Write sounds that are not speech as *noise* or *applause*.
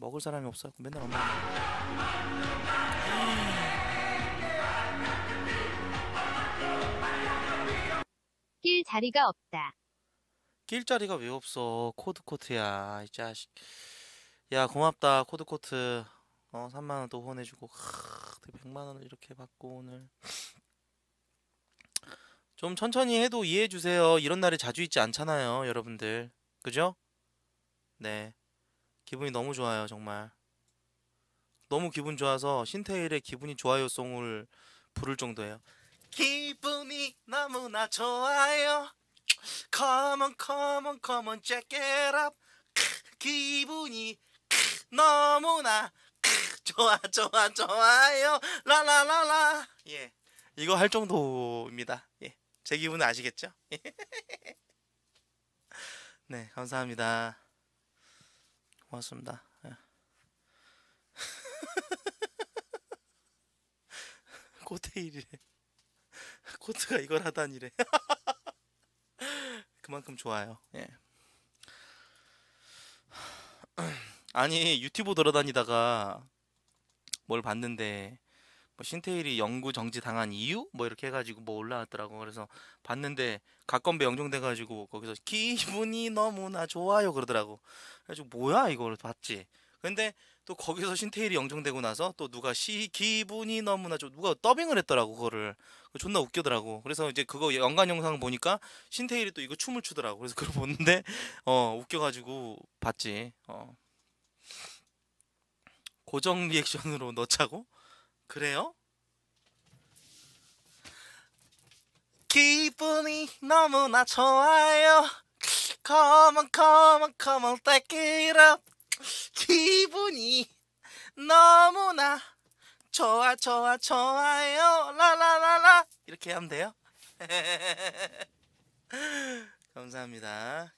먹을 사람이 없어 맨날 엄마 낄 자리가 없다 낄 자리가 왜 없어 코드코트야 이 자식 야 고맙다 코드코트 어 3만원 또 후원해주고 하, 100만원을 이렇게 받고 오늘 좀 천천히 해도 이해해주세요 이런 날이 자주 있지 않잖아요 여러분들 그죠? 네 기분이 너무 좋아요 정말 너무 기분 좋아서 신태일의 기분이 좋아요 송을 부를 정도예요 기분이 너무나 좋아요 Come on come on come on jack it up 기분이 너무나 좋아 좋아 좋아요 라라라라 예 이거 할 정도입니다 예. 제 기분은 아시겠죠? *laughs* 네 감사합니다 고맙습니다. 예. 테일이래 *laughs* 코트가 이걸 하다니래. *laughs* 그만큼 좋아요. 예. *clears throat* 아니 유튜브 돌아다니다가 뭘 봤는데 뭐 신태일이 영구 정지 당한 이유 뭐 이렇게 해가지고 뭐 올라왔더라고 그래서 봤는데 가건배 영종돼가지고 거기서 기분이 너무나 좋아요 그러더라고 그래가지고 뭐야 이걸 봤지 근데 또 거기서 신태일이 영종되고 나서 또 누가 시 기분이 너무나 좋 누가 더빙을 했더라고 그거를 존나 웃겨더라고 그래서 이제 그거 연관 영상 보니까 신태일이 또 이거 춤을 추더라고 그래서 그걸 보는데 *laughs* 어 웃겨가지고 봤지 어 고정 리액션으로 넣자고 그래요? 기분이 너무나 좋아요. Come on, come on, come on, take it up. 기분이 너무나 좋아, 좋아, 좋아요. 라라라라. 이렇게 하면 돼요. *laughs* 감사합니다.